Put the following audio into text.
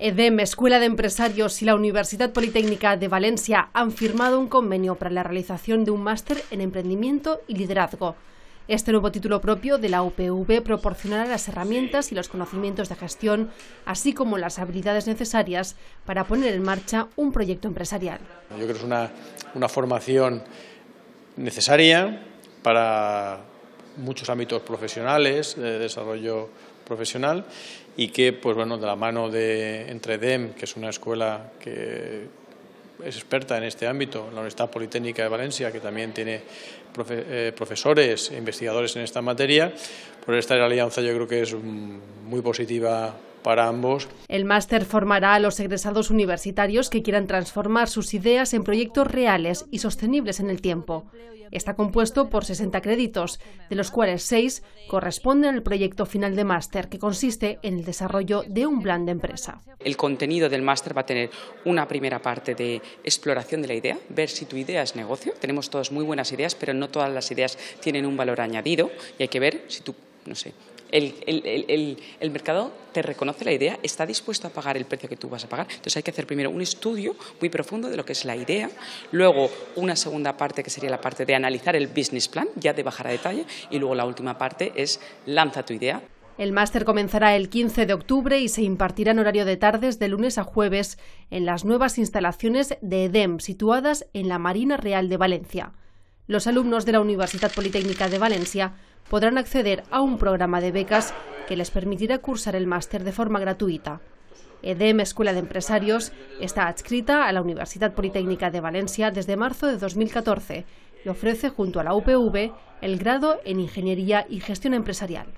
EDEM, Escuela de Empresarios y la Universidad Politécnica de Valencia han firmado un convenio para la realización de un máster en emprendimiento y liderazgo. Este nuevo título propio de la UPV proporcionará las herramientas y los conocimientos de gestión, así como las habilidades necesarias para poner en marcha un proyecto empresarial. Yo creo que es una, una formación necesaria para muchos ámbitos profesionales, de eh, desarrollo profesional, y que, pues bueno, de la mano de Entredem, que es una escuela que es experta en este ámbito, la Universidad Politécnica de Valencia, que también tiene eh, profesores e investigadores en esta materia, por pues esta alianza yo creo que es muy positiva para ambos. El máster formará a los egresados universitarios que quieran transformar sus ideas en proyectos reales y sostenibles en el tiempo. Está compuesto por 60 créditos, de los cuales 6 corresponden al proyecto final de máster, que consiste en el desarrollo de un plan de empresa. El contenido del máster va a tener una primera parte de exploración de la idea, ver si tu idea es negocio. Tenemos todas muy buenas ideas, pero no todas las ideas tienen un valor añadido y hay que ver si tu no sé, el, mercado te reconoce la idea, está dispuesto a pagar el precio que tú vas a pagar. Entonces hay que hacer primero un estudio muy profundo de lo que es la idea, luego una segunda parte que sería la parte de analizar el business plan, ya de bajar a detalle, y luego la última parte es lanza tu idea. El máster comenzará el 15 de octubre y se impartirá en horario de tardes de lunes a jueves en las nuevas instalaciones de EDEM situadas en la Marina Real de Valencia los alumnos de la Universidad Politécnica de Valencia podrán acceder a un programa de becas que les permitirá cursar el máster de forma gratuita. EDEM Escuela de Empresarios está adscrita a la Universidad Politécnica de Valencia desde marzo de 2014 y ofrece junto a la UPV el grado en Ingeniería y Gestión Empresarial.